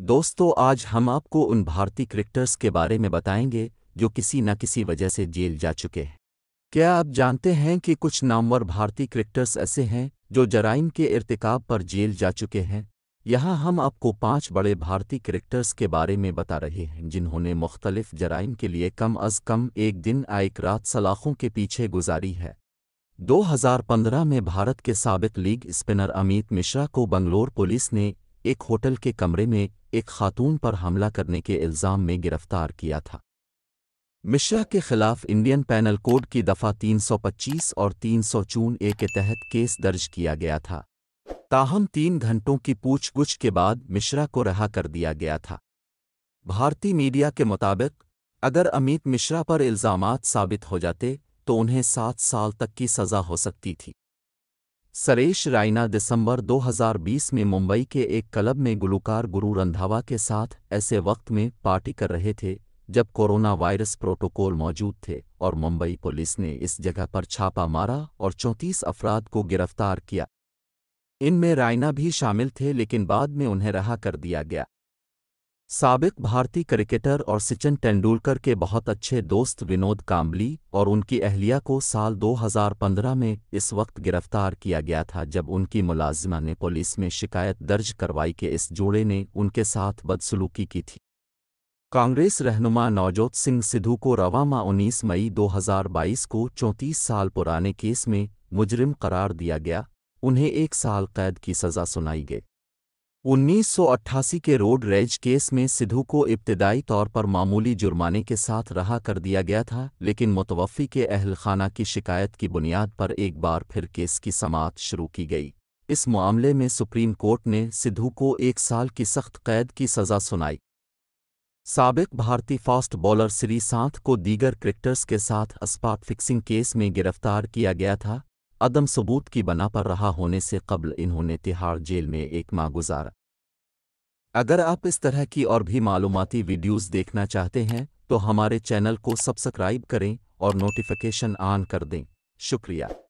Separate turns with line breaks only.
दोस्तों आज हम आपको उन भारतीय क्रिकेटर्स के बारे में बताएंगे जो किसी न किसी वजह से जेल जा चुके हैं क्या आप जानते हैं कि कुछ नामवर भारतीय क्रिकेटर्स ऐसे हैं जो जराइम के इरतिकाब पर जेल जा चुके हैं यहाँ हम आपको पांच बड़े भारतीय क्रिकेटर्स के बारे में बता रहे हैं जिन्होंने मुख्तलिफ जराइम के लिए कम अज कम एक दिन एक रात सलाखों के पीछे गुजारी है 2015 में भारत के सबक लीग स्पिनर अमित मिश्रा को बंगलोर पुलिस ने एक होटल के कमरे में एक खातून पर हमला करने के इल्ज़ाम में गिरफ्तार किया था मिश्रा के खिलाफ इंडियन पैनल कोड की दफ़ा 325 और तीन सौ चून ए के तहत केस दर्ज किया गया था ताहम तीन घंटों की गुछ के बाद मिश्रा को रहा कर दिया गया था भारतीय मीडिया के मुताबिक अगर अमित मिश्रा पर इल्ज़ाम साबित हो जाते तो उन्हें सात साल तक की सज़ा हो सकती थी सरेश रायना दिसंबर 2020 में मुंबई के एक क्लब में गुलूकार गुरु रंधावा के साथ ऐसे वक्त में पार्टी कर रहे थे जब कोरोना वायरस प्रोटोकॉल मौजूद थे और मुंबई पुलिस ने इस जगह पर छापा मारा और 34 अफराद को गिरफ्तार किया इनमें रायना भी शामिल थे लेकिन बाद में उन्हें रहा कर दिया गया साबिक भारतीय क्रिकेटर और सचिन तेंदुलकर के बहुत अच्छे दोस्त विनोद काम्बली और उनकी अहलिया को साल 2015 में इस वक्त गिरफ्तार किया गया था जब उनकी मुलाजिमा ने पुलिस में शिकायत दर्ज करवाई कि इस जोड़े ने उनके साथ बदसलूकी की थी कांग्रेस रहनुमा नवजोत सिंह सिद्धू को रवामा 19 मई 2022 को 34 साल पुराने केस में मुजरिम करार दिया गया उन्हें एक साल कैद की सज़ा सुनाई गई 1988 के रोड रेज केस में सिद्धू को इब्तदाई तौर पर मामूली जुर्माने के साथ रहा कर दिया गया था लेकिन मुतवफ़ी के अहल खाना की शिकायत की बुनियाद पर एक बार फिर केस की समात शुरू की गई इस मामले में सुप्रीम कोर्ट ने सिद्धू को एक साल की सख्त कैद की सज़ा सुनाई सबक भारतीय फास्ट बॉलर श्री सांथ को दीगर क्रिकेटर्स के साथ स्पाट फिक्सिंग केस में गिरफ्तार किया गया था अदम सबूत की बना पर रहा होने से कबल इन्होंने तिहाड़ जेल में एक माह गुजारा अगर आप इस तरह की और भी मालूमती वीडियोस देखना चाहते हैं तो हमारे चैनल को सब्सक्राइब करें और नोटिफिकेशन ऑन कर दें शुक्रिया